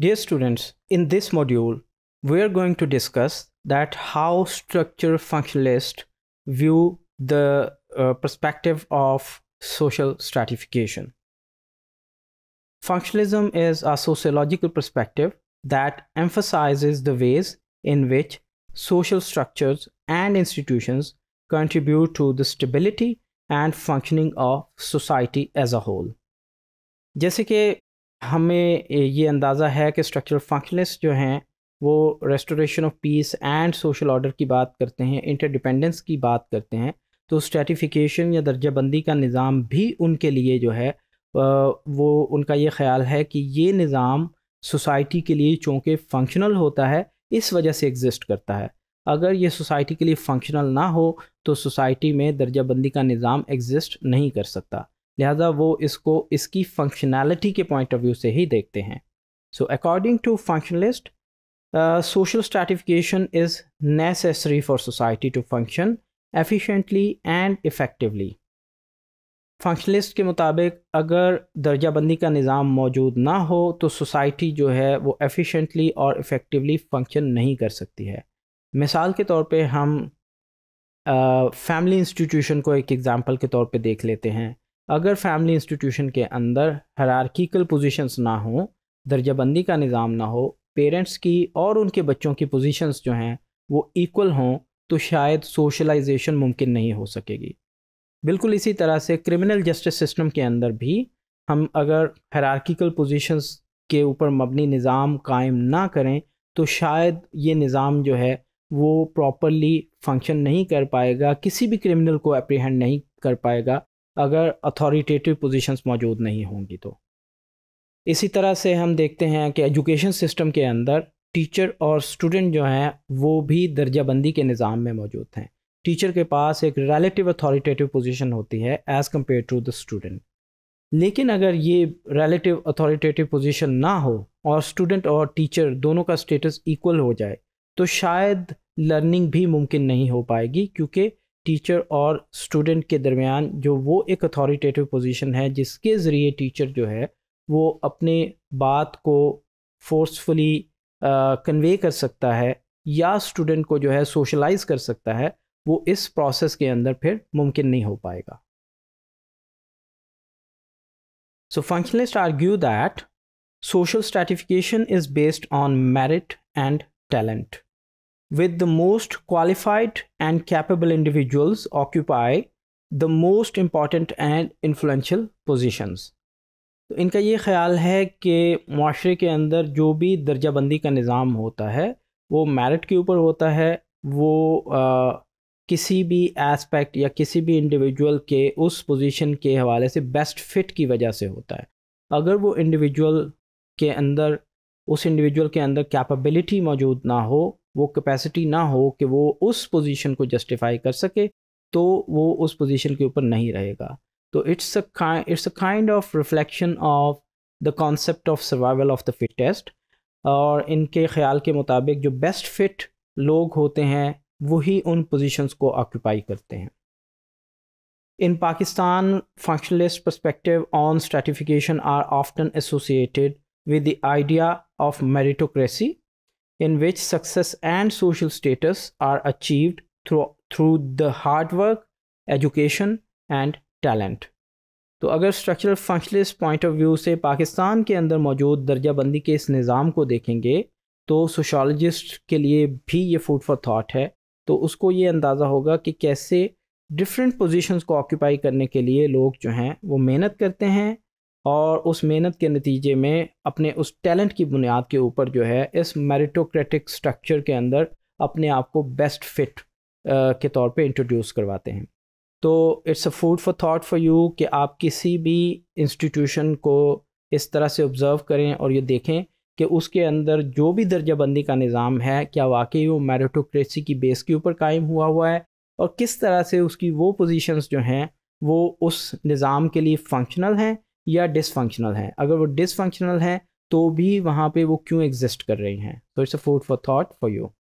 Dear students, in this module, we're going to discuss that how structure functionalists view the uh, perspective of social stratification. Functionalism is a sociological perspective that emphasizes the ways in which social structures and institutions contribute to the stability and functioning of society as a whole. जैसे कि हमें ये अंदाज़ा है कि structural functionalist जो हैं वो restoration of peace and social order की बात करते हैं इंटरडिपेंडेंस की बात करते हैं तो स्ट्रेटिफिकेशन या दर्जाबंदी का निज़ाम भी उनके लिए जो है वो उनका ये ख्याल है कि ये निज़ाम सोसाइटी के लिए चूँकि फंक्शनल होता है इस वजह से एग्ज़िस्ट करता है अगर ये सोसाइटी के लिए फंक्शनल ना हो तो सोसाइटी में दर्जाबंदी का निज़ाम एग्ज़िस्ट नहीं कर सकता लिहाजा वो इसको इसकी फंक्शनैलिटी के पॉइंट ऑफ व्यू से ही देखते हैं so according to functionalist social stratification is necessary for society to function efficiently and effectively functionalist के मुताबिक अगर दर्जाबंदी का निज़ाम मौजूद ना हो तो सोसाइटी जो है वो एफिशिएंटली और इफ़ेक्टिवली फंक्शन नहीं कर सकती है मिसाल के तौर पे हम फैमिली uh, इंस्टीट्यूशन को एक एग्ज़ाम्पल के तौर पे देख लेते हैं अगर फैमिली इंस्टीट्यूशन के अंदर हरारकिकल पोजीशंस ना हो दर्जाबंदी का निज़ाम ना हो पेरेंट्स की और उनके बच्चों की पोजीशंस जो हैं वो इक्वल हों तो शायद सोशलाइजेशन मुमकिन नहीं हो सकेगी बिल्कुल इसी तरह से क्रिमिनल जस्टिस सिस्टम के अंदर भी हम अगर हरारकिकल पोजीशंस के ऊपर मबनी निज़ाम कायम ना करें तो शायद ये निज़ाम जो है वो प्रॉपरली फंक्शन नहीं कर पाएगा किसी भी क्रिमिनल को अप्रीहेंड नहीं कर पाएगा अगर अथॉरिटेटिव पोजीशंस मौजूद नहीं होंगी तो इसी तरह से हम देखते हैं कि एजुकेशन सिस्टम के अंदर टीचर और स्टूडेंट जो हैं वो भी दर्जाबंदी के निज़ाम में मौजूद हैं टीचर के पास एक रिलेटिव अथॉरिटेटिव पोजीशन होती है as compare to the student लेकिन अगर ये रिलेटिव अथॉरिटेटिव पोजीशन ना हो और स्टूडेंट और टीचर दोनों का स्टेटस इक्वल हो जाए तो शायद लर्निंग भी मुमकिन नहीं हो पाएगी क्योंकि टीचर और स्टूडेंट के दरमियान जो वो एक अथॉरिटेटिव पोजीशन है जिसके ज़रिए टीचर जो है वो अपने बात को फोर्सफुली कन्वे कर सकता है या स्टूडेंट को जो है सोशलाइज कर सकता है वो इस प्रोसेस के अंदर फिर मुमकिन नहीं हो पाएगा so functionalist argue that social stratification is based on merit and talent with the most qualified and capable individuals occupy the most important and influential positions. तो इनका ये ख्याल है कि माशरे के अंदर जो भी दर्जा बंदी का निज़ाम होता है वो मेरिट के ऊपर होता है वो आ, किसी भी एस्पेक्ट या किसी भी इंडिविजुअल के उस पोजीशन के हवाले से बेस्ट फिट की वजह से होता है अगर वो इंडिविजुअल के अंदर उस इंडिविजुअल के अंदर कैपेबिलिटी मौजूद ना हो वो कैपेसिटी ना हो कि वो उस पोजीशन को जस्टिफाई कर सके तो वो उस पोजीशन के ऊपर नहीं रहेगा तो it's a it's a kind of reflection of the concept of survival of the fittest और इनके ख्याल के मुताबिक जो बेस्ट फिट लोग होते हैं वही उन पोजीशंस को ऑक्यूपाई करते हैं in Pakistan functionalist perspective on stratification are often associated with the idea of meritocracy in which success and social status are achieved through, through the hard work, education and talent. तो अगर structural functionalist point of view से पाकिस्तान के अंदर मौजूद दर्जाबंदी के इस निज़ाम को देखेंगे तो सोशलॉजिस्ट के लिए भी ये फूड फॉर थाट है तो उसको ये अंदाज़ा होगा कि कैसे डिफरेंट पोजीशंस को ऑक्यूपाई करने के लिए लोग जो हैं वो मेहनत करते हैं और उस मेहनत के नतीजे में अपने उस टैलेंट की बुनियाद के ऊपर जो है इस मेरिटोक्रेटिक स्ट्रक्चर के अंदर अपने आप को बेस्ट फिट के तौर पे इंट्रोड्यूस करवाते हैं तो it's a food for thought for you कि आप किसी भी इंस्टीट्यूशन को इस तरह से ऑब्ज़र्व करें और ये देखें कि उसके अंदर जो भी दर्जाबंदी का निज़ाम है क्या वाकई वो मेरिटोक्रेसी की बेस के ऊपर कायम हुआ हुआ है और किस तरह से उसकी वो पोजीशंस जो हैं वो उस निज़ाम के लिए फंक्शनल हैं या डिसफंक्शनल हैं अगर वो डिसफंक्शनल हैं तो भी वहाँ पे वो क्यों एग्जिस्ट कर रही हैं so it's a food for thought for you